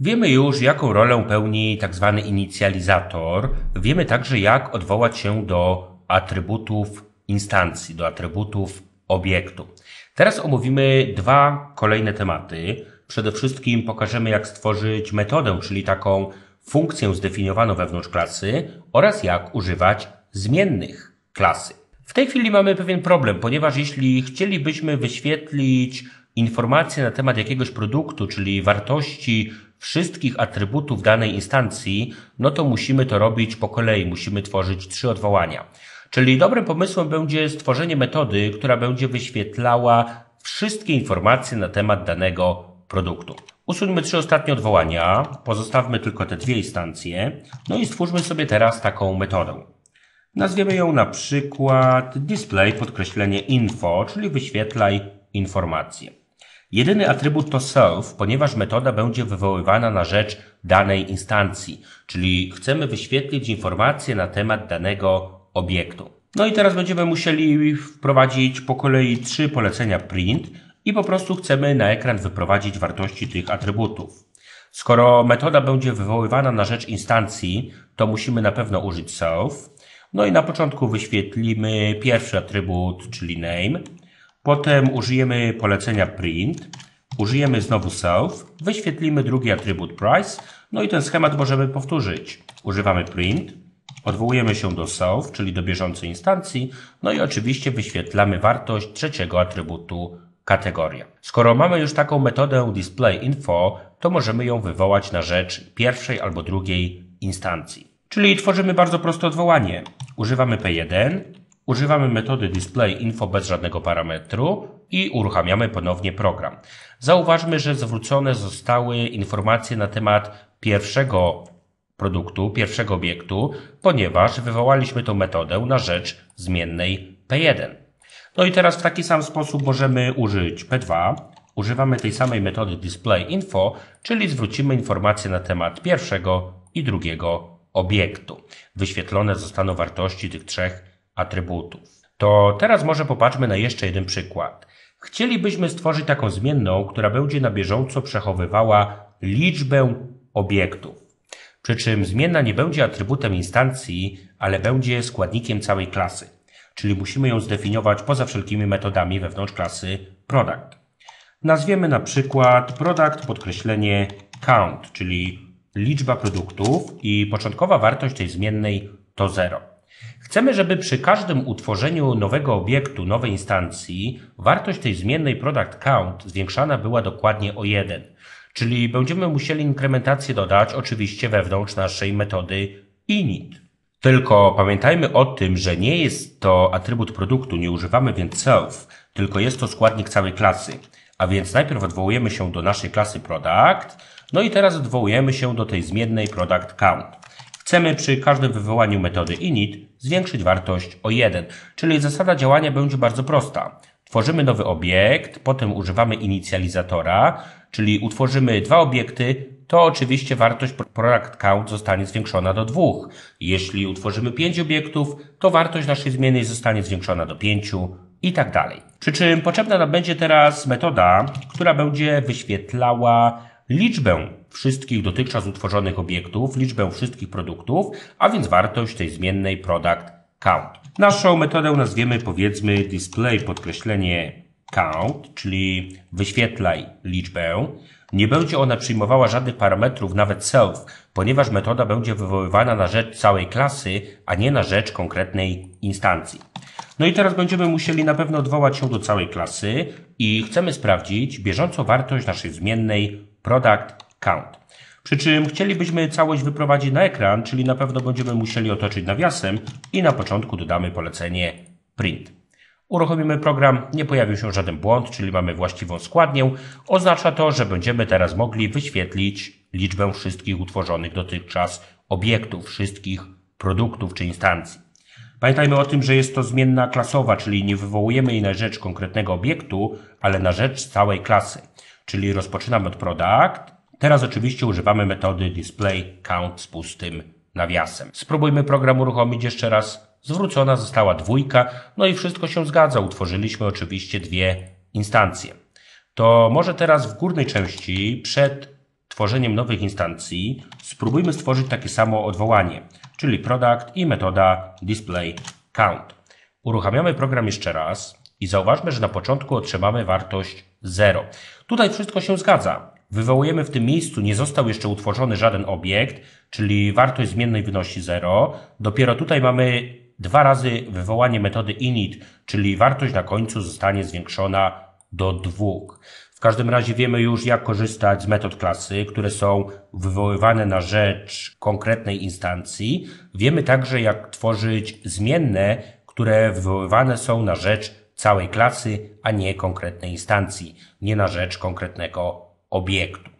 Wiemy już, jaką rolę pełni tzw. Tak inicjalizator. Wiemy także, jak odwołać się do atrybutów instancji, do atrybutów obiektu. Teraz omówimy dwa kolejne tematy. Przede wszystkim pokażemy, jak stworzyć metodę, czyli taką funkcję zdefiniowaną wewnątrz klasy oraz jak używać zmiennych klasy. W tej chwili mamy pewien problem, ponieważ jeśli chcielibyśmy wyświetlić informacje na temat jakiegoś produktu, czyli wartości wszystkich atrybutów danej instancji, no to musimy to robić po kolei, musimy tworzyć trzy odwołania. Czyli dobrym pomysłem będzie stworzenie metody, która będzie wyświetlała wszystkie informacje na temat danego produktu. Usuńmy trzy ostatnie odwołania, pozostawmy tylko te dwie instancje, no i stwórzmy sobie teraz taką metodę. Nazwiemy ją na przykład display podkreślenie info, czyli wyświetlaj informacje. Jedyny atrybut to self, ponieważ metoda będzie wywoływana na rzecz danej instancji, czyli chcemy wyświetlić informacje na temat danego obiektu. No i teraz będziemy musieli wprowadzić po kolei trzy polecenia print i po prostu chcemy na ekran wyprowadzić wartości tych atrybutów. Skoro metoda będzie wywoływana na rzecz instancji, to musimy na pewno użyć self. No i na początku wyświetlimy pierwszy atrybut, czyli name. Potem użyjemy polecenia print, użyjemy znowu self, wyświetlimy drugi atrybut price, no i ten schemat możemy powtórzyć. Używamy print, odwołujemy się do self, czyli do bieżącej instancji, no i oczywiście wyświetlamy wartość trzeciego atrybutu kategoria. Skoro mamy już taką metodę display info, to możemy ją wywołać na rzecz pierwszej albo drugiej instancji. Czyli tworzymy bardzo proste odwołanie. Używamy P1, Używamy metody display info bez żadnego parametru i uruchamiamy ponownie program. Zauważmy, że zwrócone zostały informacje na temat pierwszego produktu, pierwszego obiektu, ponieważ wywołaliśmy tą metodę na rzecz zmiennej P1. No i teraz w taki sam sposób możemy użyć P2. Używamy tej samej metody display info, czyli zwrócimy informacje na temat pierwszego i drugiego obiektu. Wyświetlone zostaną wartości tych trzech atrybutów. To teraz może popatrzmy na jeszcze jeden przykład. Chcielibyśmy stworzyć taką zmienną, która będzie na bieżąco przechowywała liczbę obiektów. Przy czym zmienna nie będzie atrybutem instancji, ale będzie składnikiem całej klasy. Czyli musimy ją zdefiniować poza wszelkimi metodami wewnątrz klasy product. Nazwiemy na przykład product podkreślenie count, czyli liczba produktów i początkowa wartość tej zmiennej to 0. Chcemy, żeby przy każdym utworzeniu nowego obiektu, nowej instancji, wartość tej zmiennej product count zwiększana była dokładnie o 1. Czyli będziemy musieli inkrementację dodać oczywiście wewnątrz naszej metody init. Tylko pamiętajmy o tym, że nie jest to atrybut produktu, nie używamy więc self, tylko jest to składnik całej klasy. A więc najpierw odwołujemy się do naszej klasy product, no i teraz odwołujemy się do tej zmiennej product count. Chcemy przy każdym wywołaniu metody init zwiększyć wartość o 1, czyli zasada działania będzie bardzo prosta. Tworzymy nowy obiekt, potem używamy inicjalizatora, czyli utworzymy dwa obiekty, to oczywiście wartość product count zostanie zwiększona do dwóch. Jeśli utworzymy pięć obiektów, to wartość naszej zmiennej zostanie zwiększona do pięciu i tak dalej. Przy czym potrzebna nam będzie teraz metoda, która będzie wyświetlała liczbę wszystkich dotychczas utworzonych obiektów, liczbę wszystkich produktów, a więc wartość tej zmiennej product count. Naszą metodę nazwiemy powiedzmy display podkreślenie count, czyli wyświetlaj liczbę. Nie będzie ona przyjmowała żadnych parametrów, nawet self, ponieważ metoda będzie wywoływana na rzecz całej klasy, a nie na rzecz konkretnej instancji. No i teraz będziemy musieli na pewno odwołać się do całej klasy i chcemy sprawdzić bieżącą wartość naszej zmiennej product count. Przy czym chcielibyśmy całość wyprowadzić na ekran, czyli na pewno będziemy musieli otoczyć nawiasem i na początku dodamy polecenie print. Uruchomimy program, nie pojawił się żaden błąd, czyli mamy właściwą składnię. Oznacza to, że będziemy teraz mogli wyświetlić liczbę wszystkich utworzonych dotychczas obiektów, wszystkich produktów czy instancji. Pamiętajmy o tym, że jest to zmienna klasowa, czyli nie wywołujemy jej na rzecz konkretnego obiektu, ale na rzecz całej klasy. Czyli rozpoczynamy od product, Teraz oczywiście używamy metody display count z pustym nawiasem. Spróbujmy program uruchomić jeszcze raz. Zwrócona została dwójka, no i wszystko się zgadza. Utworzyliśmy oczywiście dwie instancje. To może teraz w górnej części przed tworzeniem nowych instancji spróbujmy stworzyć takie samo odwołanie, czyli product i metoda display count. Uruchamiamy program jeszcze raz i zauważmy, że na początku otrzymamy wartość 0. Tutaj wszystko się zgadza. Wywołujemy w tym miejscu, nie został jeszcze utworzony żaden obiekt, czyli wartość zmiennej wynosi 0. Dopiero tutaj mamy dwa razy wywołanie metody init, czyli wartość na końcu zostanie zwiększona do 2. W każdym razie wiemy już, jak korzystać z metod klasy, które są wywoływane na rzecz konkretnej instancji. Wiemy także, jak tworzyć zmienne, które wywoływane są na rzecz całej klasy, a nie konkretnej instancji, nie na rzecz konkretnego obiektu.